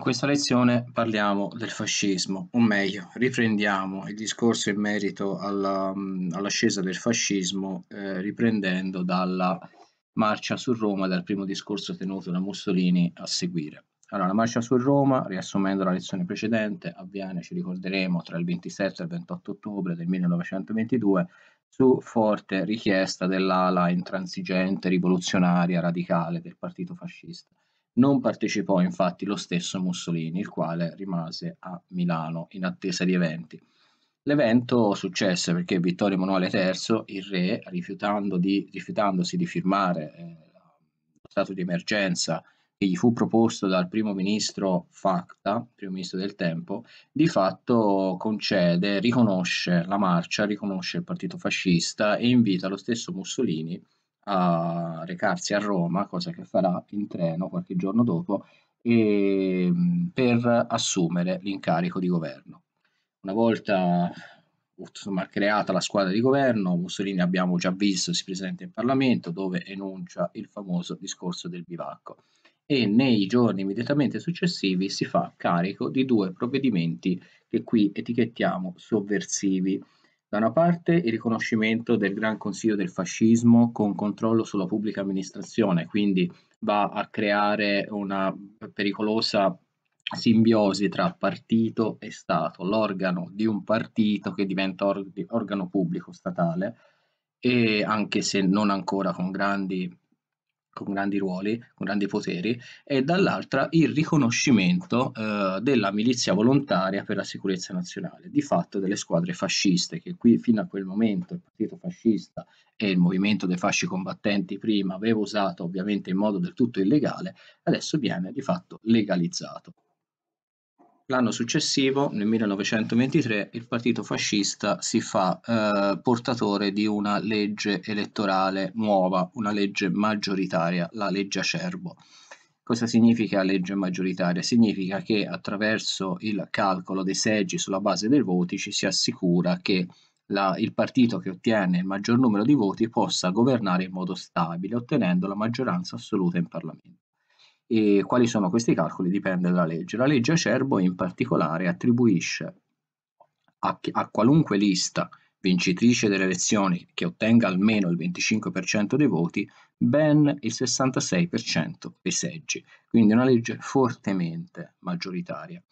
questa lezione parliamo del fascismo, o meglio, riprendiamo il discorso in merito alla, mm, all'ascesa del fascismo, eh, riprendendo dalla marcia su Roma, dal primo discorso tenuto da Mussolini a seguire. Allora, la marcia su Roma, riassumendo la lezione precedente, avviene, ci ricorderemo, tra il 27 e il 28 ottobre del 1922, su forte richiesta dell'ala intransigente, rivoluzionaria, radicale del partito fascista non partecipò infatti lo stesso Mussolini, il quale rimase a Milano in attesa di eventi. L'evento successe perché Vittorio Emanuele III, il re, di, rifiutandosi di firmare eh, lo stato di emergenza che gli fu proposto dal primo ministro Facta, primo ministro del tempo, di fatto concede, riconosce la marcia, riconosce il partito fascista e invita lo stesso Mussolini a recarsi a Roma, cosa che farà in treno qualche giorno dopo, e, mm, per assumere l'incarico di governo. Una volta insomma, creata la squadra di governo, Mussolini abbiamo già visto si presenta in Parlamento dove enuncia il famoso discorso del bivacco e nei giorni immediatamente successivi si fa carico di due provvedimenti che qui etichettiamo sovversivi. Da una parte il riconoscimento del Gran Consiglio del Fascismo con controllo sulla pubblica amministrazione, quindi va a creare una pericolosa simbiosi tra partito e Stato, l'organo di un partito che diventa organo pubblico statale e anche se non ancora con grandi con grandi ruoli, con grandi poteri, e dall'altra il riconoscimento eh, della milizia volontaria per la sicurezza nazionale, di fatto delle squadre fasciste, che qui fino a quel momento il partito fascista e il movimento dei fasci combattenti prima aveva usato ovviamente in modo del tutto illegale, adesso viene di fatto legalizzato. L'anno successivo, nel 1923, il partito fascista si fa eh, portatore di una legge elettorale nuova, una legge maggioritaria, la legge Acerbo. Cosa significa legge maggioritaria? Significa che attraverso il calcolo dei seggi sulla base dei voti ci si assicura che la, il partito che ottiene il maggior numero di voti possa governare in modo stabile, ottenendo la maggioranza assoluta in Parlamento. E quali sono questi calcoli? Dipende dalla legge. La legge Acerbo in particolare attribuisce a, a qualunque lista vincitrice delle elezioni che ottenga almeno il 25% dei voti ben il 66% dei seggi, quindi una legge fortemente maggioritaria.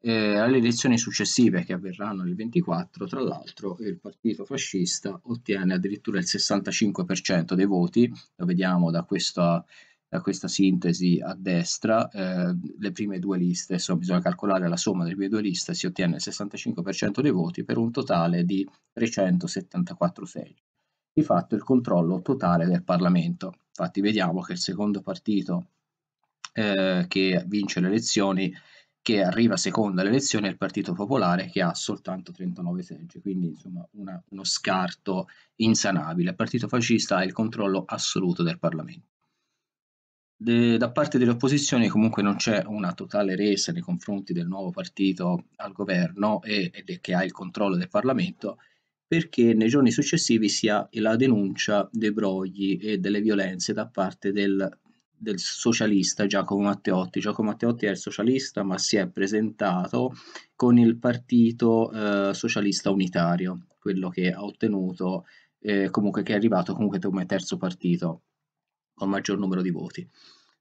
Eh, alle elezioni successive che avverranno nel 24, tra l'altro, il partito fascista ottiene addirittura il 65% dei voti, lo vediamo da questa da questa sintesi a destra, eh, le prime due liste, insomma bisogna calcolare la somma delle prime due liste, si ottiene il 65% dei voti per un totale di 374 seggi. Di fatto il controllo totale del Parlamento. Infatti vediamo che il secondo partito eh, che vince le elezioni, che arriva secondo alle elezioni, è il Partito Popolare che ha soltanto 39 seggi, quindi insomma una, uno scarto insanabile. Il Partito Fascista ha il controllo assoluto del Parlamento. De, da parte delle opposizioni comunque non c'è una totale resa nei confronti del nuovo partito al governo e, e che ha il controllo del Parlamento perché nei giorni successivi si ha la denuncia dei brogli e delle violenze da parte del, del socialista Giacomo Matteotti. Giacomo Matteotti è il socialista ma si è presentato con il partito eh, socialista unitario, quello che ha ottenuto eh, comunque che è arrivato comunque come terzo partito con maggior numero di voti.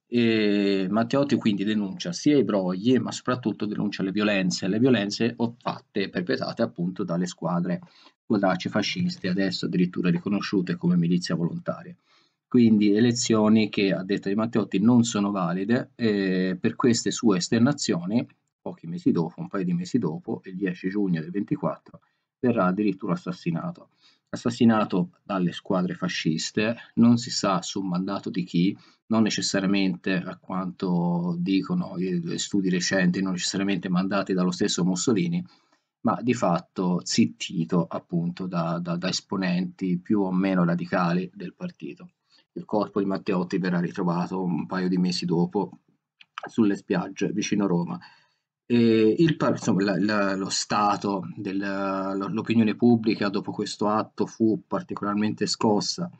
E Matteotti quindi denuncia sia i brogli, ma soprattutto denuncia le violenze, le violenze fatte e perpetrate appunto dalle squadre codaci fasciste, adesso addirittura riconosciute come milizia volontaria. Quindi elezioni che, a detta di Matteotti, non sono valide eh, per queste sue esternazioni. Pochi mesi dopo, un paio di mesi dopo, il 10 giugno del 24, verrà addirittura assassinato assassinato dalle squadre fasciste, non si sa su mandato di chi, non necessariamente, a quanto dicono gli studi recenti, non necessariamente mandati dallo stesso Mussolini, ma di fatto zittito appunto da, da, da esponenti più o meno radicali del partito. Il corpo di Matteotti verrà ritrovato un paio di mesi dopo sulle spiagge vicino Roma e eh, il, insomma, la, la, lo stato dell'opinione pubblica dopo questo atto fu particolarmente scossa.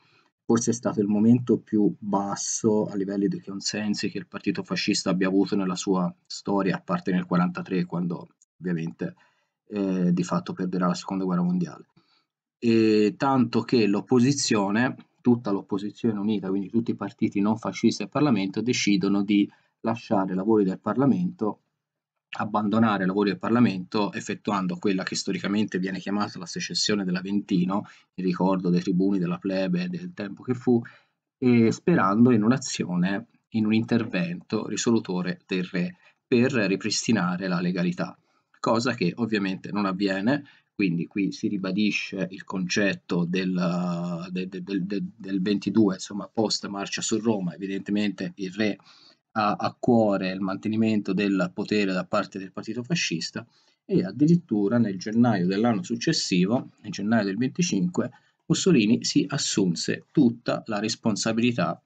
Forse è stato il momento più basso a livelli di consensi che il partito fascista abbia avuto nella sua storia, a parte nel 1943, quando ovviamente eh, di fatto perderà la seconda guerra mondiale. E tanto che l'opposizione, tutta l'opposizione unita, quindi tutti i partiti non fascisti al Parlamento, decidono di lasciare i lavori del Parlamento abbandonare i lavori del Parlamento effettuando quella che storicamente viene chiamata la secessione dell'Aventino, in ricordo dei tribuni, della plebe, del tempo che fu, e sperando in un'azione, in un intervento risolutore del re per ripristinare la legalità, cosa che ovviamente non avviene, quindi qui si ribadisce il concetto del, del, del, del 22, insomma post marcia su Roma, evidentemente il re ha a cuore il mantenimento del potere da parte del partito fascista e addirittura nel gennaio dell'anno successivo, nel gennaio del 25, Mussolini si assunse tutta la responsabilità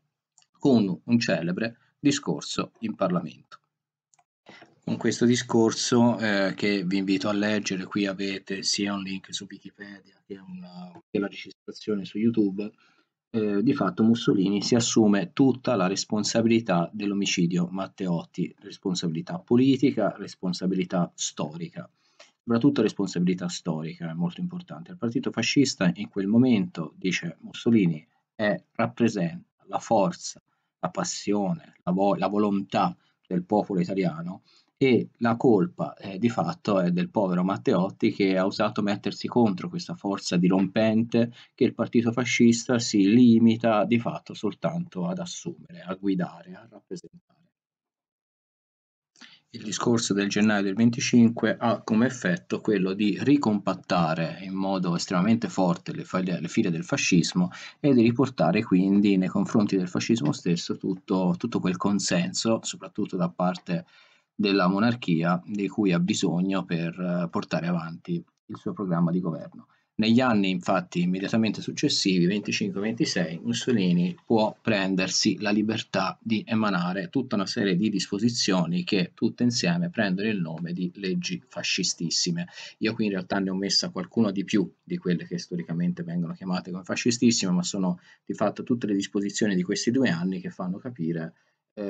con un celebre discorso in Parlamento. Con questo discorso eh, che vi invito a leggere, qui avete sia un link su Wikipedia che, una, che la registrazione su YouTube, eh, di fatto Mussolini si assume tutta la responsabilità dell'omicidio Matteotti, responsabilità politica, responsabilità storica, soprattutto responsabilità storica è molto importante. Il partito fascista in quel momento, dice Mussolini, è, rappresenta la forza, la passione, la, vo- la volontà del popolo italiano e la colpa eh, di fatto è del povero Matteotti che ha usato mettersi contro questa forza dirompente che il partito fascista si limita di fatto soltanto ad assumere, a guidare, a rappresentare. Il discorso del gennaio del 25 ha come effetto quello di ricompattare in modo estremamente forte le, file, le file del fascismo e di riportare quindi nei confronti del fascismo stesso tutto, tutto quel consenso, soprattutto da parte della monarchia di cui ha bisogno per eh, portare avanti il suo programma di governo. Negli anni infatti immediatamente successivi, 25-26, Mussolini può prendersi la libertà di emanare tutta una serie di disposizioni che tutte insieme prendono il nome di leggi fascistissime. Io qui in realtà ne ho messa qualcuna di più di quelle che storicamente vengono chiamate come fascistissime, ma sono di fatto tutte le disposizioni di questi due anni che fanno capire eh,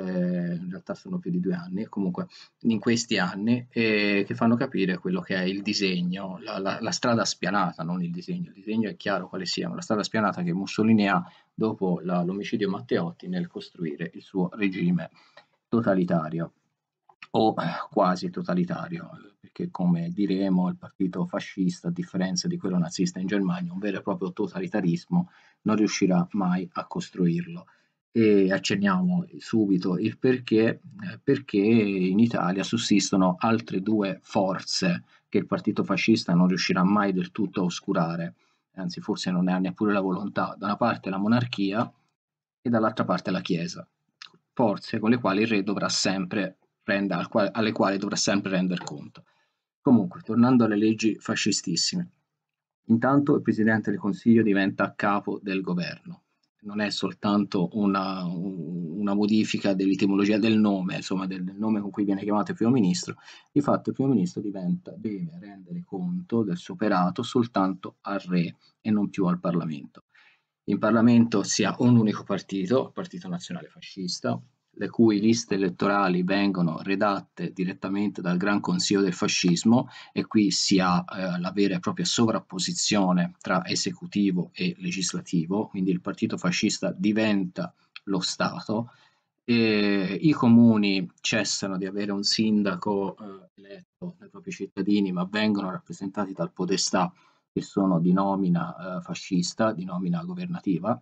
in realtà sono più di due anni, comunque in questi anni, eh, che fanno capire quello che è il disegno, la, la, la, strada spianata, non il disegno, il disegno è chiaro quale sia, ma la strada spianata che Mussolini ha dopo la, l'omicidio Matteotti nel costruire il suo regime totalitario o quasi totalitario, perché come diremo il partito fascista, a differenza di quello nazista in Germania, un vero e proprio totalitarismo non riuscirà mai a costruirlo e accenniamo subito il perché, eh, perché in Italia sussistono altre due forze che il partito fascista non riuscirà mai del tutto a oscurare, anzi forse non ne ha neppure la volontà, da una parte la monarchia e dall'altra parte la Chiesa, forze con le quali il re dovrà sempre rendere, alle quali dovrà sempre rendere conto. Comunque, tornando alle leggi fascistissime, intanto il Presidente del Consiglio diventa capo del governo non è soltanto una, una modifica dell'etimologia del nome, insomma del, del, nome con cui viene chiamato il primo ministro, di fatto il primo ministro diventa, deve rendere conto del suo operato soltanto al re e non più al Parlamento. In Parlamento si ha un unico partito, il Partito Nazionale Fascista, le cui liste elettorali vengono redatte direttamente dal Gran Consiglio del Fascismo e qui si ha eh, la vera e propria sovrapposizione tra esecutivo e legislativo, quindi il partito fascista diventa lo Stato, e i comuni cessano di avere un sindaco eh, eletto dai propri cittadini ma vengono rappresentati dal podestà che sono di nomina eh, fascista, di nomina governativa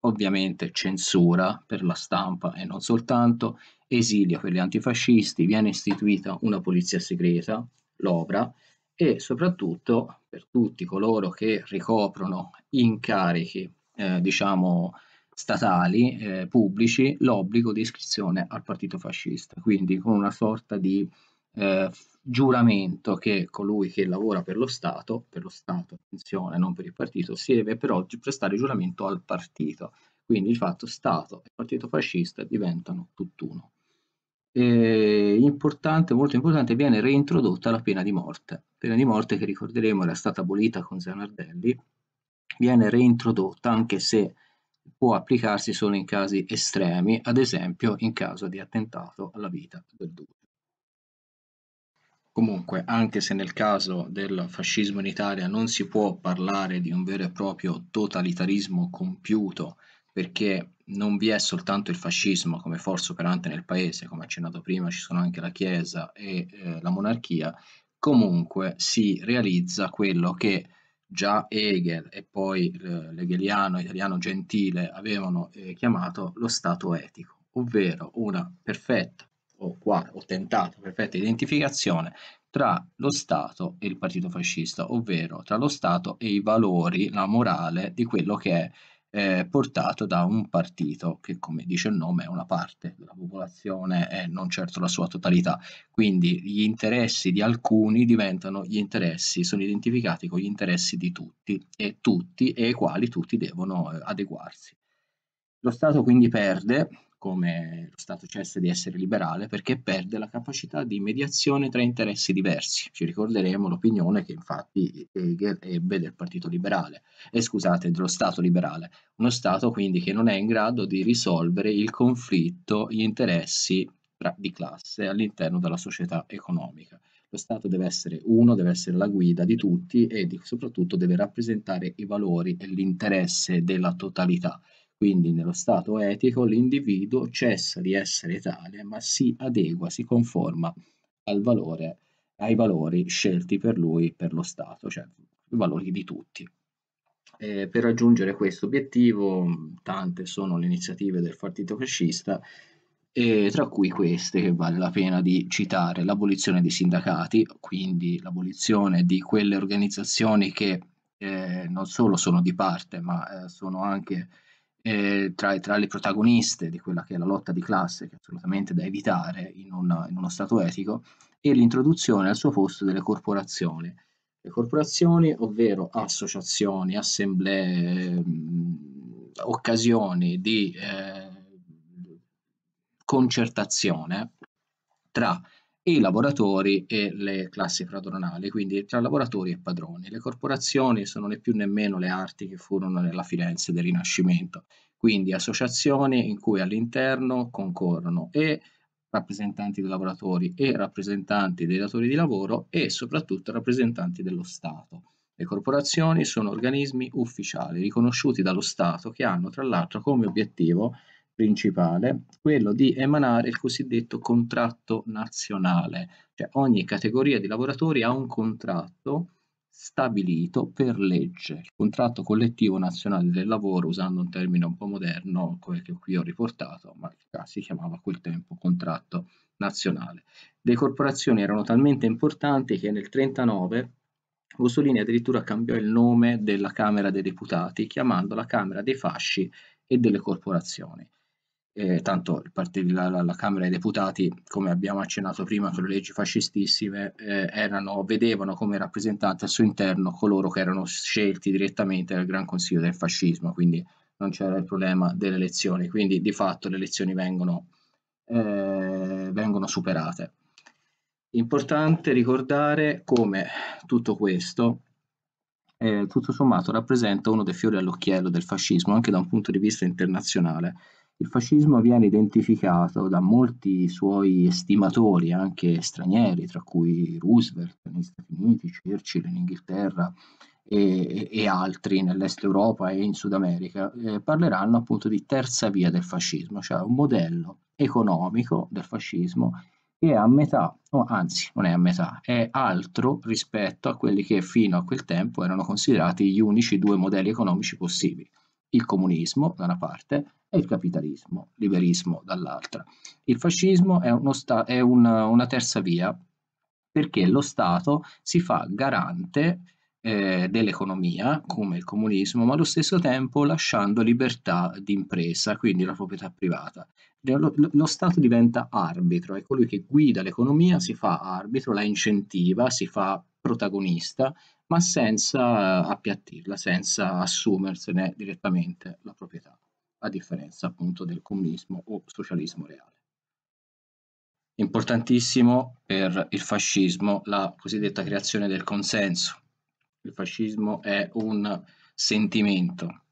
ovviamente censura per la stampa e non soltanto, esilio per gli antifascisti, viene istituita una polizia segreta, l'Obra, e soprattutto per tutti coloro che ricoprono incarichi, eh, diciamo, statali, eh, pubblici, l'obbligo di iscrizione al partito fascista, quindi con una sorta di eh, giuramento che colui che lavora per lo Stato, per lo Stato, attenzione, non per il partito, si deve però prestare giuramento al partito. Quindi di fatto Stato e partito fascista diventano tutt'uno. E importante, molto importante, viene reintrodotta la pena di morte. Pena di morte che ricorderemo era stata abolita con Zanardelli, viene reintrodotta anche se può applicarsi solo in casi estremi, ad esempio in caso di attentato alla vita del duro. Comunque, anche se nel caso del fascismo in Italia non si può parlare di un vero e proprio totalitarismo compiuto, perché non vi è soltanto il fascismo come forza operante nel paese, come accennato prima ci sono anche la Chiesa e eh, la monarchia, comunque si realizza quello che già Hegel e poi l'hegeliano eh, italiano Gentile avevano eh, chiamato lo stato etico, ovvero una perfetta o, qua, o tentata perfetta identificazione tra lo Stato e il partito fascista, ovvero tra lo Stato e i valori, la morale di quello che è eh, portato da un partito che, come dice il nome, è una parte della popolazione e non certo la sua totalità. Quindi gli interessi di alcuni diventano gli interessi, sono identificati con gli interessi di tutti e tutti e ai quali tutti devono eh, adeguarsi. Lo Stato quindi perde come lo Stato cessa di essere liberale perché perde la capacità di mediazione tra interessi diversi. Ci ricorderemo l'opinione che infatti Hegel ebbe del Partito Liberale, eh, scusate, dello Stato liberale, uno Stato quindi che non è in grado di risolvere il conflitto, gli interessi tra, di classe all'interno della società economica. Lo Stato deve essere uno, deve essere la guida di tutti e di, soprattutto deve rappresentare i valori e l'interesse della totalità quindi nello stato etico l'individuo cessa di essere tale, ma si adegua, si conforma al valore, ai valori scelti per lui, per lo Stato, cioè i valori di tutti. Eh, per raggiungere questo obiettivo, tante sono le iniziative del Partito Fascista, eh, tra cui queste che vale la pena di citare, l'abolizione dei sindacati, quindi l'abolizione di quelle organizzazioni che eh, non solo sono di parte, ma eh, sono anche eh, tra, tra, le protagoniste di quella che è la lotta di classe, che è assolutamente da evitare in, una, in uno stato etico, e l'introduzione al suo posto delle corporazioni. Le corporazioni, ovvero associazioni, assemblee, mh, mm, occasioni di eh, concertazione tra i lavoratori e le classi padronali, quindi tra lavoratori e padroni. Le corporazioni sono né più né meno le arti che furono nella Firenze del Rinascimento, quindi associazioni in cui all'interno concorrono e rappresentanti dei lavoratori e rappresentanti dei datori di lavoro e soprattutto rappresentanti dello Stato. Le corporazioni sono organismi ufficiali riconosciuti dallo Stato che hanno tra l'altro come obiettivo principale, quello di emanare il cosiddetto contratto nazionale, cioè ogni categoria di lavoratori ha un contratto stabilito per legge, il contratto collettivo nazionale del lavoro, usando un termine un po' moderno, come che qui ho riportato, ma si chiamava a quel tempo contratto nazionale. Le corporazioni erano talmente importanti che nel 1939 Mussolini addirittura cambiò il nome della Camera dei Deputati, chiamandola Camera dei Fasci e delle Corporazioni eh, tanto partito, la, Camera dei Deputati, come abbiamo accennato prima con le leggi fascistissime, eh, erano, vedevano come rappresentanti al suo interno coloro che erano scelti direttamente dal Gran Consiglio del Fascismo, quindi non c'era il problema delle elezioni, quindi di fatto le elezioni vengono, eh, vengono superate. Importante ricordare come tutto questo eh, tutto sommato rappresenta uno dei fiori all'occhiello del fascismo anche da un punto di vista internazionale il fascismo viene identificato da molti suoi estimatori, anche stranieri, tra cui Roosevelt negli Stati Uniti, Churchill in Inghilterra e, e altri nell'est Europa e in Sud America, eh, parleranno appunto di terza via del fascismo, cioè un modello economico del fascismo che è a metà, no, anzi non è a metà, è altro rispetto a quelli che fino a quel tempo erano considerati gli unici due modelli economici possibili il comunismo da una parte e il capitalismo, liberismo dall'altra. Il fascismo è, sta- è una, una, terza via perché lo Stato si fa garante eh, dell'economia come il comunismo, ma allo stesso tempo lasciando libertà d'impresa, quindi la proprietà privata. Lo, lo, Stato diventa arbitro, è colui che guida l'economia, si fa arbitro, la incentiva, si fa protagonista ma senza appiattirla, senza assumersene direttamente la proprietà, a differenza appunto del comunismo o socialismo reale. Importantissimo per il fascismo la cosiddetta creazione del consenso. Il fascismo è un sentimento,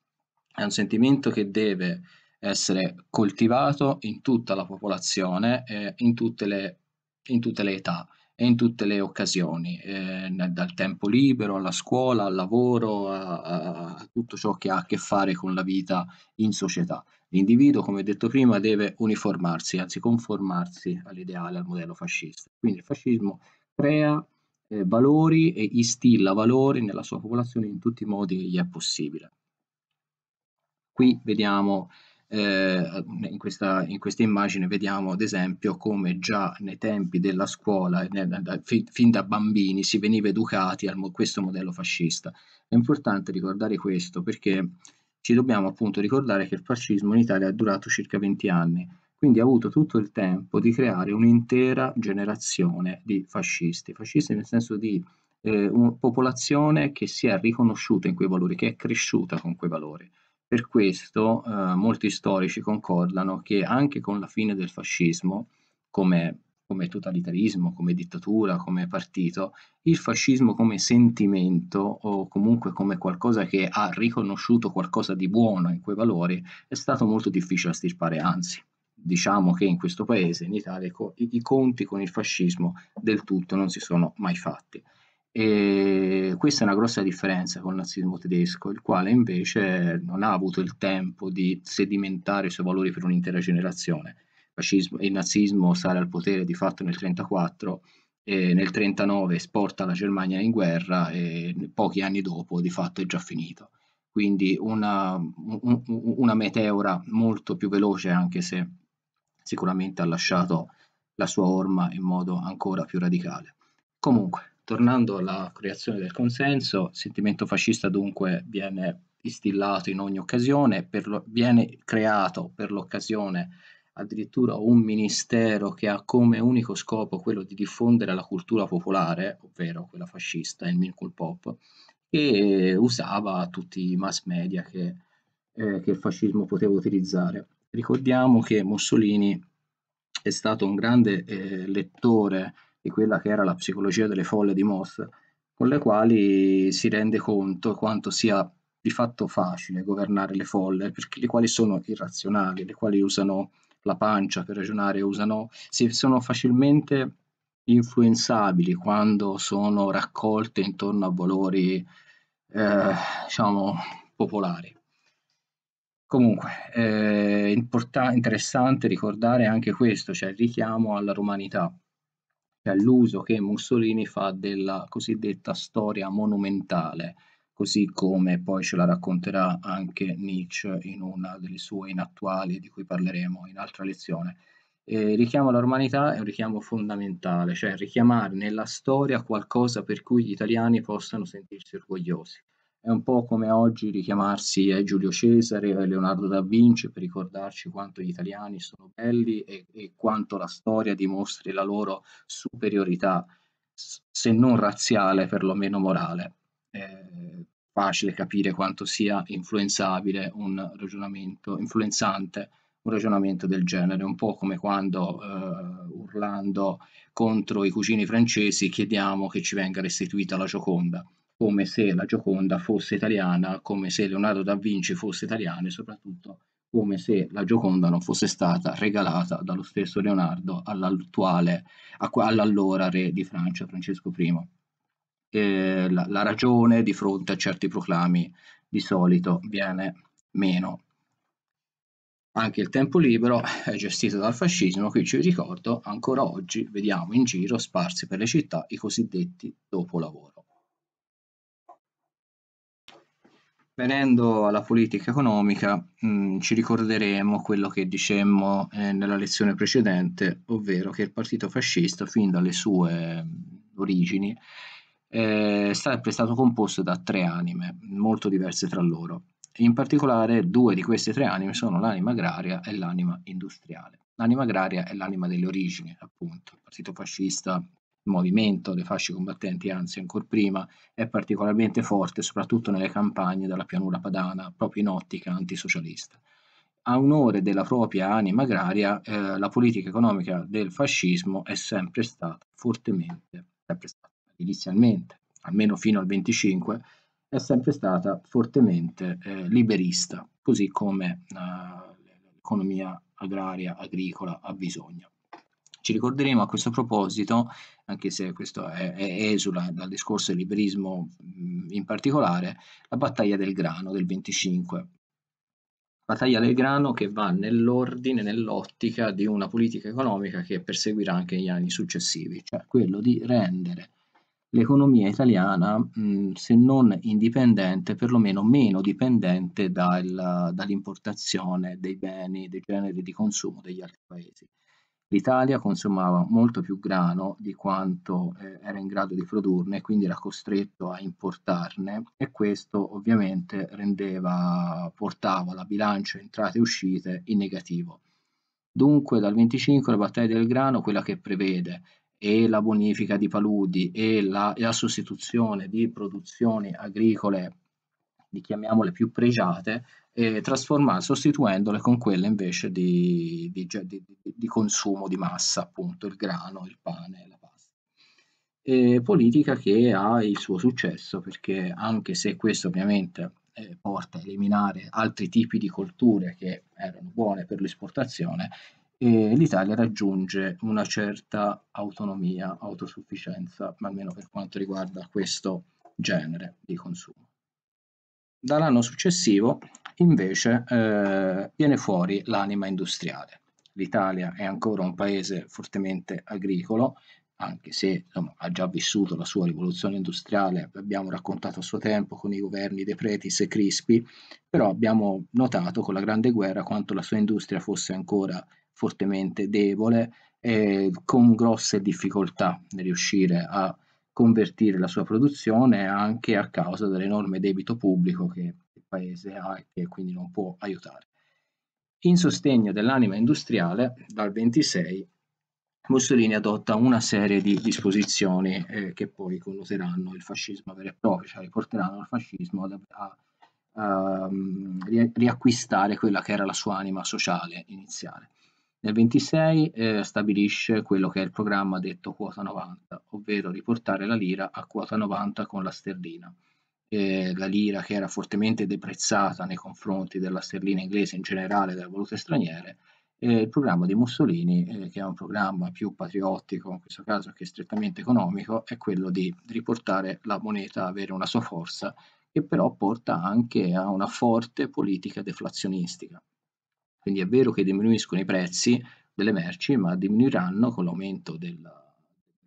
è un sentimento che deve essere coltivato in tutta la popolazione, eh, in, tutte le, in tutte le età, e in tutte le occasioni, eh, dal tempo libero alla scuola, al lavoro, a, a, a tutto ciò che ha a che fare con la vita in società. L'individuo, come detto prima, deve uniformarsi, anzi conformarsi all'ideale, al modello fascista. Quindi il fascismo crea eh, valori e instilla valori nella sua popolazione in tutti i modi che gli è possibile. Qui vediamo eh, in, questa, in, questa, immagine vediamo ad esempio come già nei tempi della scuola, fin, da bambini, si veniva educati a questo modello fascista. È importante ricordare questo perché ci dobbiamo appunto ricordare che il fascismo in Italia è durato circa 20 anni, quindi ha avuto tutto il tempo di creare un'intera generazione di fascisti, fascisti nel senso di eh, una popolazione che si è riconosciuta in quei valori, che è cresciuta con quei valori. Per questo eh, molti storici concordano che anche con la fine del fascismo, come, come totalitarismo, come dittatura, come partito, il fascismo come sentimento o comunque come qualcosa che ha riconosciuto qualcosa di buono in quei valori è stato molto difficile da stirpare, anzi diciamo che in questo paese, in Italia, i conti con il fascismo del tutto non si sono mai fatti. E questa è una grossa differenza con il nazismo tedesco, il quale invece non ha avuto il tempo di sedimentare i suoi valori per un'intera generazione. Il, nazismo sale al potere di fatto nel 1934 e nel 1939 esporta la Germania in guerra e pochi anni dopo di fatto è già finito. Quindi una, una meteora molto più veloce, anche se sicuramente ha lasciato la sua orma in modo ancora più radicale. Comunque, Tornando alla creazione del consenso, il sentimento fascista dunque viene istillato in ogni occasione, lo, viene creato per l'occasione addirittura un ministero che ha come unico scopo quello di diffondere la cultura popolare, ovvero quella fascista, il Mincool Pop, e usava tutti i mass media che, eh, che il fascismo poteva utilizzare. Ricordiamo che Mussolini è stato un grande eh, lettore di quella che era la psicologia delle folle di Moss, con le quali si rende conto quanto sia di fatto facile governare le folle, perché le quali sono irrazionali, le quali usano la pancia per ragionare, usano, si sono facilmente influenzabili quando sono raccolte intorno a valori, eh, diciamo, popolari. Comunque, è eh, interessante ricordare anche questo, cioè il richiamo alla romanità, cioè l'uso che Mussolini fa della cosiddetta storia monumentale, così come poi ce la racconterà anche Nietzsche in una delle sue inattuali di cui parleremo in altra lezione. Il richiamo alla romanità è un richiamo fondamentale, cioè richiamare nella storia qualcosa per cui gli italiani possano sentirsi orgogliosi. È un po' come oggi richiamarsi a Giulio Cesare, a Leonardo da Vinci per ricordarci quanto gli italiani sono belli e, e quanto la storia dimostri la loro superiorità, se non razziale, perlomeno morale. È facile capire quanto sia influenzabile un ragionamento, influenzante un ragionamento del genere, un po' come quando eh, urlando contro i cugini francesi chiediamo che ci venga restituita la Gioconda come se la Gioconda fosse italiana, come se Leonardo da Vinci fosse italiano e soprattutto come se la Gioconda non fosse stata regalata dallo stesso Leonardo all'attuale, all'allora re di Francia, Francesco I. Eh, la, la ragione di fronte a certi proclami di solito viene meno. Anche il tempo libero è gestito dal fascismo, qui ci ricordo ancora oggi vediamo in giro sparsi per le città i cosiddetti dopolavoro. Venendo alla politica economica, mh, mm, ci ricorderemo quello che dicemmo eh, nella lezione precedente, ovvero che il partito fascista, fin dalle sue mm, origini, eh, è stato composto da tre anime, molto diverse tra loro. In particolare due di queste tre anime sono l'anima agraria e l'anima industriale. L'anima agraria è l'anima delle origini, appunto. Il partito fascista movimento dei fasci combattenti, anzi ancora prima, è particolarmente forte soprattutto nelle campagne della pianura padana, proprio in ottica antisocialista. A onore della propria anima agraria, eh, la politica economica del fascismo è sempre stata fortemente, sempre stata, inizialmente, almeno fino al 25, è sempre stata fortemente eh, liberista, così come eh, l'economia agraria, agricola ha bisogno. Ci ricorderemo a questo proposito, anche se questo è, è esula dal discorso del liberismo in particolare, la battaglia del grano del 25. Battaglia del grano che va nell'ordine, nell'ottica di una politica economica che perseguirà anche negli anni successivi, cioè quello di rendere l'economia italiana, mh, se non indipendente, perlomeno meno dipendente dal, dall'importazione dei beni, dei generi di consumo degli altri paesi l'Italia consumava molto più grano di quanto eh, era in grado di produrne, quindi era costretto a importarne e questo ovviamente rendeva, portava la bilancia entrate e uscite in negativo. Dunque dal 25 la battaglia del grano, quella che prevede e la bonifica di paludi e la, e la sostituzione di produzioni agricole, li chiamiamole più pregiate, trasformare, sostituendole con quelle invece di, di, di, di, consumo di massa, appunto il grano, il pane, la pasta. Eh, politica che ha il suo successo perché anche se questo ovviamente eh, porta a eliminare altri tipi di colture che erano buone per l'esportazione, eh, l'Italia raggiunge una certa autonomia, autosufficienza, almeno per quanto riguarda questo genere di consumo. Dall'anno successivo invece eh, viene fuori l'anima industriale. L'Italia è ancora un paese fortemente agricolo, anche se insomma, ha già vissuto la sua rivoluzione industriale, l'abbiamo raccontato a suo tempo con i governi De Pretis e Crispi, però abbiamo notato con la Grande Guerra quanto la sua industria fosse ancora fortemente debole e con grosse difficoltà nel riuscire a convertire la sua produzione anche a causa dell'enorme debito pubblico che paese ha e che quindi non può aiutare. In sostegno dell'anima industriale, dal 26, Mussolini adotta una serie di disposizioni eh, che poi connoteranno il fascismo vero e proprio, cioè riporteranno il fascismo ad, a, a ehm, ri, riacquistare quella che era la sua anima sociale iniziale. Nel 26 eh, stabilisce quello che è il programma detto quota 90, ovvero riportare la lira a quota 90 con la sterlina eh, la lira che era fortemente deprezzata nei confronti della sterlina inglese in generale, e delle valute straniere, eh, il programma di Mussolini, eh, che è un programma più patriottico in questo caso che è strettamente economico, è quello di riportare la moneta a avere una sua forza, che però porta anche a una forte politica deflazionistica. Quindi è vero che diminuiscono i prezzi delle merci, ma diminuiranno con l'aumento della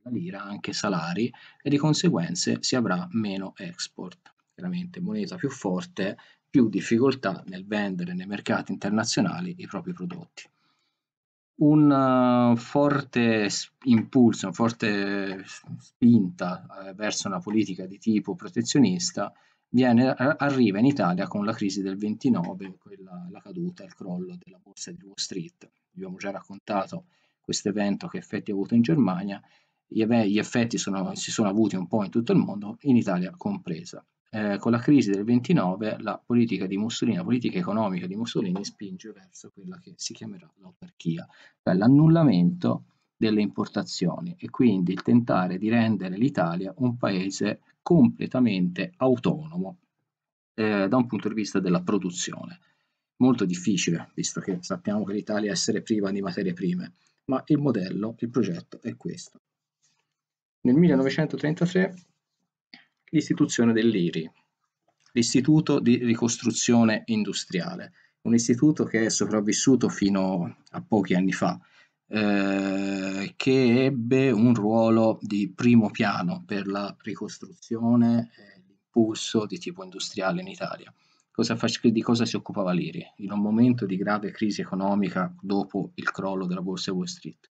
lira anche salari e di conseguenza si avrà meno export. Chiaramente moneta più forte, più difficoltà nel vendere nei mercati internazionali i propri prodotti. Un eh, forte impulso, una forte spinta eh, verso una politica di tipo protezionista viene, eh, arriva in Italia con la crisi del 29, quella, la caduta, il crollo della borsa di Wall Street. Vi abbiamo già raccontato questo evento che effetti ha avuto in Germania gli effetti sono, si sono avuti un po' in tutto il mondo, in Italia compresa. Eh, con la crisi del 29 la politica di Mussolini, la politica economica di Mussolini spinge verso quella che si chiamerà l'autarchia, cioè l'annullamento delle importazioni e quindi il tentare di rendere l'Italia un paese completamente autonomo eh, da un punto di vista della produzione. Molto difficile, visto che sappiamo che l'Italia è essere priva di materie prime, ma il modello, il progetto è questo. Nel 1933 l'istituzione dell'IRI, l'Istituto di Ricostruzione Industriale, un istituto che è sopravvissuto fino a pochi anni fa, eh, che ebbe un ruolo di primo piano per la ricostruzione e l'impulso di tipo industriale in Italia. Cosa, di cosa si occupava l'IRI? In un momento di grave crisi economica dopo il crollo della borsa Wall Street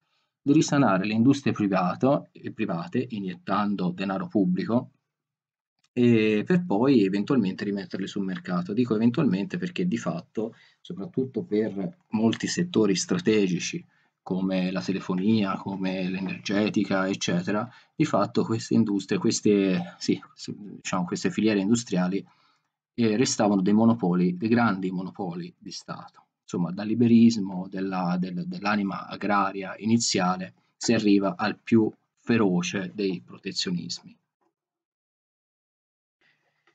di risanare le industrie eh, private, private iniettando denaro pubblico per poi eventualmente rimetterle sul mercato. Dico eventualmente perché di fatto, soprattutto per molti settori strategici come la telefonia, come l'energetica, eccetera, di fatto queste industrie, queste, sì, diciamo, queste filiere industriali eh, restavano dei monopoli, dei grandi monopoli di Stato insomma, dal liberismo della, del, dell'anima agraria iniziale si arriva al più feroce dei protezionismi.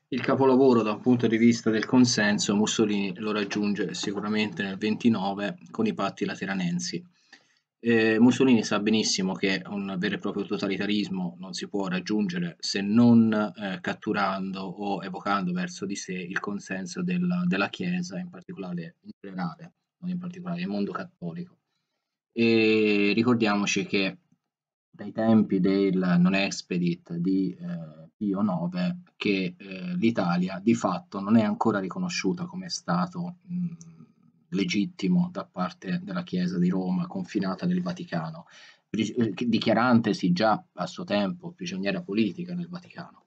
Il capolavoro da un punto di vista del consenso Mussolini lo raggiunge sicuramente nel 29 con i patti lateranensi eh, Mussolini sa benissimo che un vero e proprio totalitarismo non si può raggiungere se non eh, catturando o evocando verso di sé il consenso della, della Chiesa, in particolare in generale, non in particolare il mondo cattolico. E ricordiamoci che dai tempi del non expedit di eh, Pio IX che eh, l'Italia di fatto non è ancora riconosciuta come Stato. Mh, legittimo da parte della Chiesa di Roma, confinata nel Vaticano, eh, dichiarantesi già a suo tempo prigioniera politica nel Vaticano.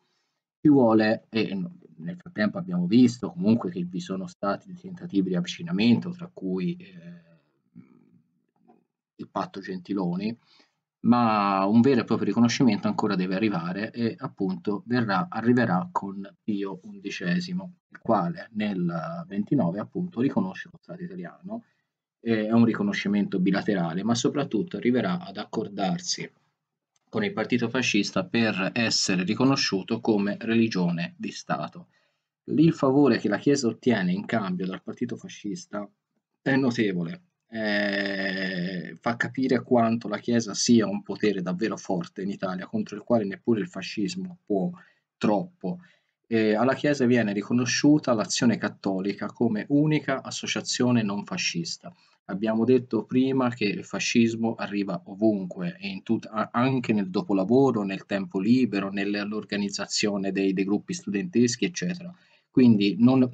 Ci vuole, e nel frattempo abbiamo visto comunque che vi sono stati tentativi di avvicinamento, tra cui eh, il patto Gentiloni, ma un vero e proprio riconoscimento ancora deve arrivare e appunto verrà, arriverà con Pio XI, il quale nel 29 appunto riconosce lo Stato italiano, è un riconoscimento bilaterale, ma soprattutto arriverà ad accordarsi con il partito fascista per essere riconosciuto come religione di Stato. Lì il favore che la Chiesa ottiene in cambio dal partito fascista è notevole, eh, fa capire quanto la Chiesa sia un potere davvero forte in Italia, contro il quale neppure il fascismo può troppo. Eh, alla Chiesa viene riconosciuta l'azione cattolica come unica associazione non fascista. Abbiamo detto prima che il fascismo arriva ovunque, tut- anche nel dopolavoro, nel tempo libero, nell'organizzazione dei, dei gruppi studenteschi, eccetera. Quindi non,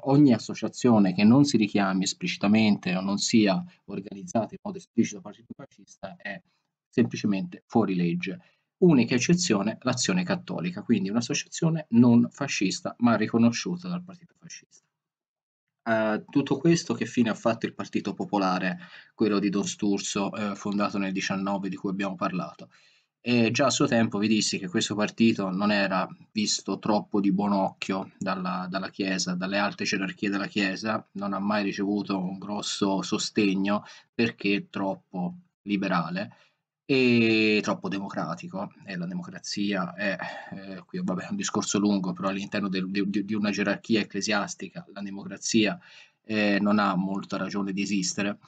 ogni associazione che non si richiami esplicitamente o non sia organizzata in modo esplicito partito fascista è semplicemente fuori legge. Unica eccezione l'azione cattolica, quindi un'associazione non fascista ma riconosciuta dal partito fascista. Uh, tutto questo che fine ha fatto il Partito Popolare, quello di Don Sturzo, eh, fondato nel 19 di cui abbiamo parlato? E già a suo tempo vi dissi che questo partito non era visto troppo di buon occhio dalla, dalla Chiesa, dalle alte gerarchie della Chiesa, non ha mai ricevuto un grosso sostegno perché troppo liberale e troppo democratico e la democrazia è, eh, qui vabbè, è un discorso lungo, però all'interno del, di, di, una gerarchia ecclesiastica la democrazia eh, non ha molta ragione di esistere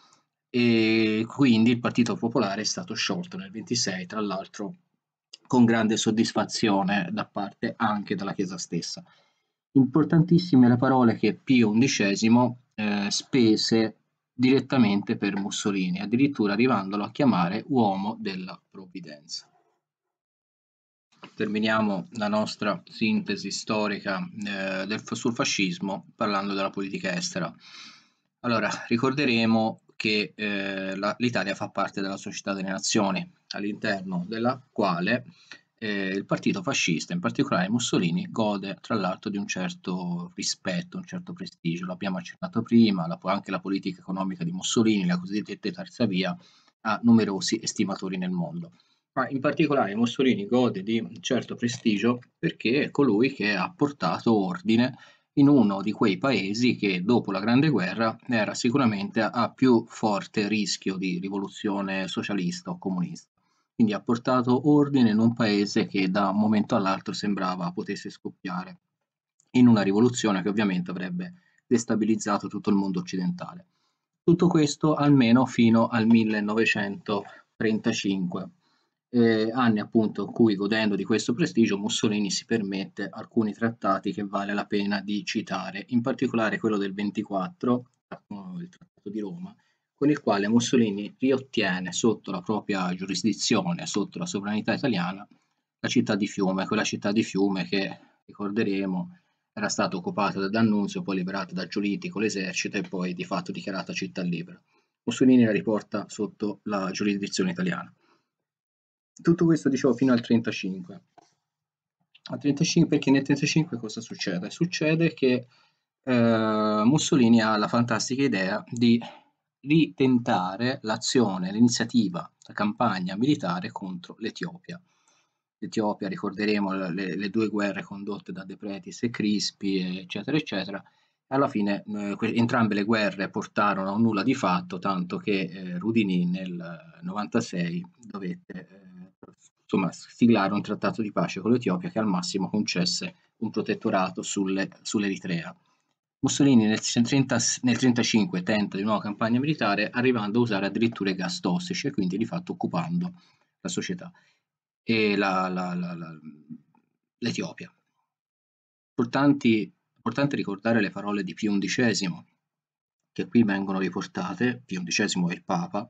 e quindi il Partito Popolare è stato sciolto nel 26, tra l'altro con grande soddisfazione da parte anche della Chiesa stessa. Importantissime le parole che Pio XI eh, spese direttamente per Mussolini, addirittura arrivandolo a chiamare uomo della provvidenza. Terminiamo la nostra sintesi storica eh, del, sul fascismo parlando della politica estera. Allora, ricorderemo che eh, la, l'Italia fa parte della Società delle Nazioni, all'interno della quale eh, il partito fascista, in particolare Mussolini, gode tra l'altro di un certo rispetto, un certo prestigio. L'abbiamo accennato prima, la, anche la politica economica di Mussolini, la cosiddetta terza via, ha numerosi estimatori nel mondo. Ma in particolare Mussolini gode di un certo prestigio perché è colui che ha portato ordine in uno di quei paesi che dopo la Grande Guerra era sicuramente a più forte rischio di rivoluzione socialista o comunista. Quindi ha portato ordine in un paese che da un momento all'altro sembrava potesse scoppiare in una rivoluzione che ovviamente avrebbe destabilizzato tutto il mondo occidentale. Tutto questo almeno fino al 1935 eh, anni appunto in cui godendo di questo prestigio Mussolini si permette alcuni trattati che vale la pena di citare, in particolare quello del 24, eh, il Trattato di Roma, con il quale Mussolini riottiene sotto la propria giurisdizione, sotto la sovranità italiana, la città di Fiume, quella città di Fiume che ricorderemo era stata occupata da D'Annunzio, poi liberata da con l'esercito e poi di fatto dichiarata città libera. Mussolini la riporta sotto la giurisdizione italiana tutto questo dicevo fino al 35. Al 35 perché nel 35 cosa succede? Succede che eh, Mussolini ha la fantastica idea di ritentare l'azione, l'iniziativa, la campagna militare contro l'Etiopia. L'Etiopia, ricorderemo le, le, due guerre condotte da De Pretis e Crispi, eccetera, eccetera. Alla fine eh, entrambe le guerre portarono a nulla di fatto, tanto che eh, Rudini nel 96 eh, dovette eh, insomma, siglare un trattato di pace con l'Etiopia che al massimo concesse un protettorato sulle, sull'Eritrea. Mussolini nel 1935 tenta di nuova campagna militare arrivando a usare addirittura i gas tossici e quindi di fatto occupando la società e la, la, la, l'Etiopia. Importanti, importante ricordare le parole di Pio XI, che qui vengono riportate, Pio XI è il Papa,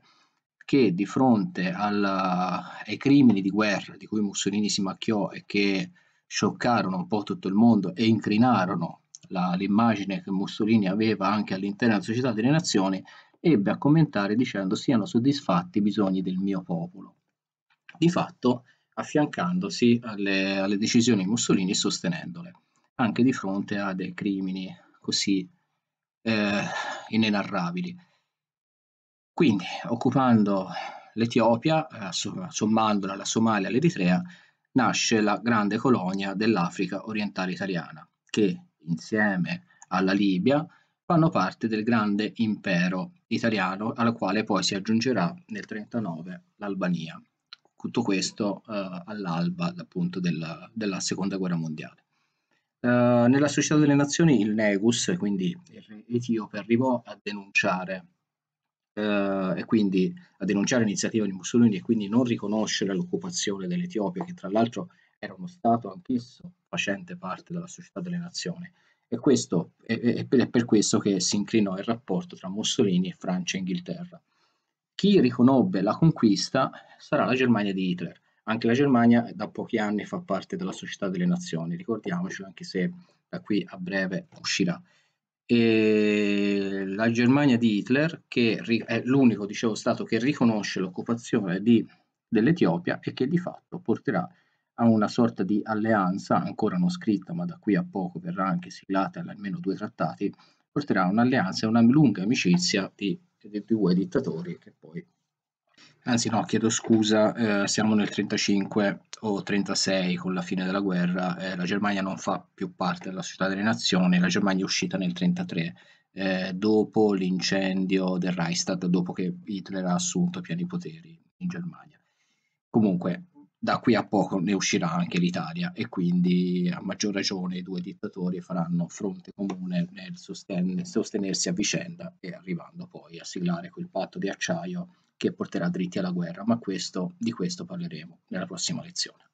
che di fronte alla, ai crimini di guerra di cui Mussolini si macchiò e che scioccarono un po' tutto il mondo e incrinarono la, l'immagine che Mussolini aveva anche all'interno della società delle nazioni, ebbe a commentare dicendo siano soddisfatti i bisogni del mio popolo. Di fatto affiancandosi alle, alle decisioni di Mussolini e sostenendole, anche di fronte a dei crimini così eh, inenarrabili. Quindi, occupando l'Etiopia, eh, sommandola alla Somalia e all'Eritrea, nasce la grande colonia dell'Africa orientale italiana, che insieme alla Libia fanno parte del grande impero italiano, alla quale poi si aggiungerà nel 1939 l'Albania. Tutto questo eh, all'alba appunto della, della, seconda guerra mondiale. Eh, nella Società delle Nazioni il Negus, quindi l'Etiope, arrivò a denunciare eh, e quindi a denunciare l'iniziativa di Mussolini e quindi non riconoscere l'occupazione dell'Etiopia, che tra l'altro era uno Stato anch'esso facente parte della società delle nazioni. E questo, è, è per questo che si inclinò il rapporto tra Mussolini e Francia e Inghilterra. Chi riconobbe la conquista sarà la Germania di Hitler. Anche la Germania da pochi anni fa parte della società delle nazioni, ricordiamocelo anche se da qui a breve uscirà eh, la Germania di Hitler, che è l'unico dicevo, Stato che riconosce l'occupazione dell'Etiopia e che di fatto porterà a una sorta di alleanza, ancora non scritta, ma da qui a poco verrà anche siglata almeno due trattati, porterà a un'alleanza e una lunga amicizia di, di due dittatori che poi anzi no, chiedo scusa, eh, siamo nel 35 o 36 con la fine della guerra, eh, la Germania non fa più parte della società delle nazioni, la Germania è uscita nel 33, eh, dopo l'incendio del Reichstag, dopo che Hitler ha assunto pieni poteri in Germania. Comunque, da qui a poco ne uscirà anche l'Italia e quindi a maggior ragione i due dittatori faranno fronte comune nel sostenersi a vicenda e arrivando poi a siglare quel patto di acciaio che porterà dritti alla guerra, ma questo, di questo parleremo nella prossima lezione.